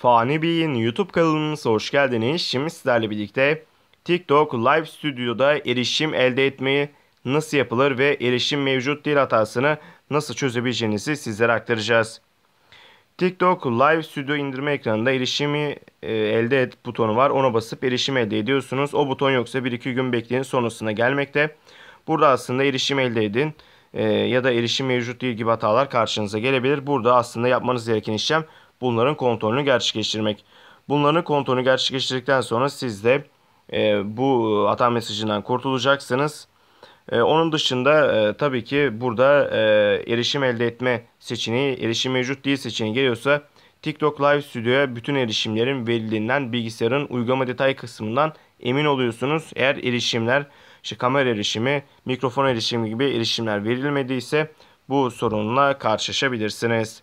Fani Bey'in YouTube kanalımıza hoş geldiniz. Şimdi sizlerle birlikte TikTok Live Studio'da erişim elde etmeyi nasıl yapılır ve erişim mevcut değil hatasını nasıl çözebileceğinizi sizlere aktaracağız. TikTok Live Studio indirme ekranında erişimi e, elde et butonu var. Ona basıp erişim elde ediyorsunuz. O buton yoksa 1-2 gün bekleyin sonrasına gelmekte. Burada aslında erişim elde edin e, ya da erişim mevcut değil gibi hatalar karşınıza gelebilir. Burada aslında yapmanız gereken işlem bunların kontrolünü gerçekleştirmek. Bunların kontrolünü gerçekleştirdikten sonra siz de e, bu hata mesajından kurtulacaksınız. E, onun dışında e, tabii ki burada e, erişim elde etme seçeneği, erişim mevcut değil seçeneği geliyorsa TikTok Live Studio'ya bütün erişimlerin verildiğinden bilgisayarın uygulama detay kısmından emin oluyorsunuz. Eğer erişimler, işte kamera erişimi, mikrofon erişimi gibi erişimler verilmediyse bu sorunla karşılaşabilirsiniz.